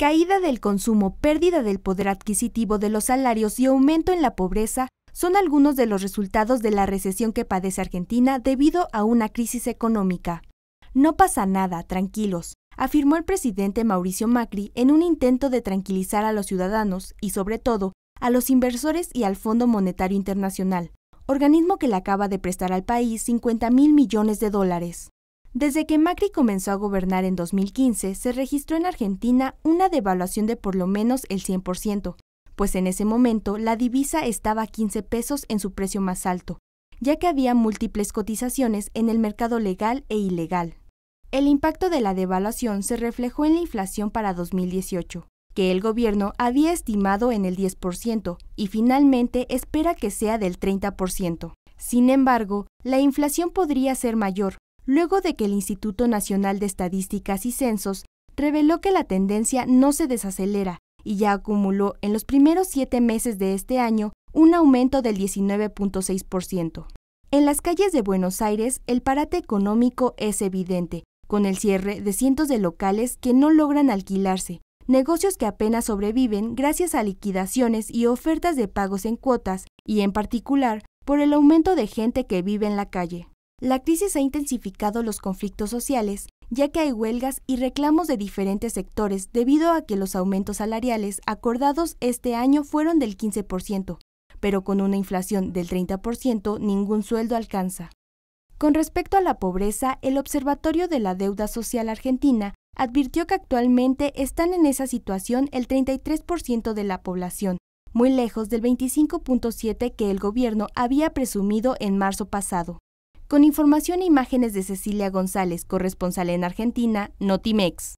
Caída del consumo, pérdida del poder adquisitivo de los salarios y aumento en la pobreza son algunos de los resultados de la recesión que padece Argentina debido a una crisis económica. No pasa nada, tranquilos, afirmó el presidente Mauricio Macri en un intento de tranquilizar a los ciudadanos y sobre todo a los inversores y al Fondo Monetario Internacional, organismo que le acaba de prestar al país 50 mil millones de dólares. Desde que Macri comenzó a gobernar en 2015, se registró en Argentina una devaluación de por lo menos el 100%, pues en ese momento la divisa estaba a 15 pesos en su precio más alto, ya que había múltiples cotizaciones en el mercado legal e ilegal. El impacto de la devaluación se reflejó en la inflación para 2018, que el gobierno había estimado en el 10% y finalmente espera que sea del 30%. Sin embargo, la inflación podría ser mayor, luego de que el Instituto Nacional de Estadísticas y Censos reveló que la tendencia no se desacelera y ya acumuló en los primeros siete meses de este año un aumento del 19.6%. En las calles de Buenos Aires, el parate económico es evidente, con el cierre de cientos de locales que no logran alquilarse, negocios que apenas sobreviven gracias a liquidaciones y ofertas de pagos en cuotas, y en particular por el aumento de gente que vive en la calle. La crisis ha intensificado los conflictos sociales, ya que hay huelgas y reclamos de diferentes sectores debido a que los aumentos salariales acordados este año fueron del 15%, pero con una inflación del 30% ningún sueldo alcanza. Con respecto a la pobreza, el Observatorio de la Deuda Social Argentina advirtió que actualmente están en esa situación el 33% de la población, muy lejos del 25.7 que el gobierno había presumido en marzo pasado con información e imágenes de Cecilia González, corresponsal en Argentina, Notimex.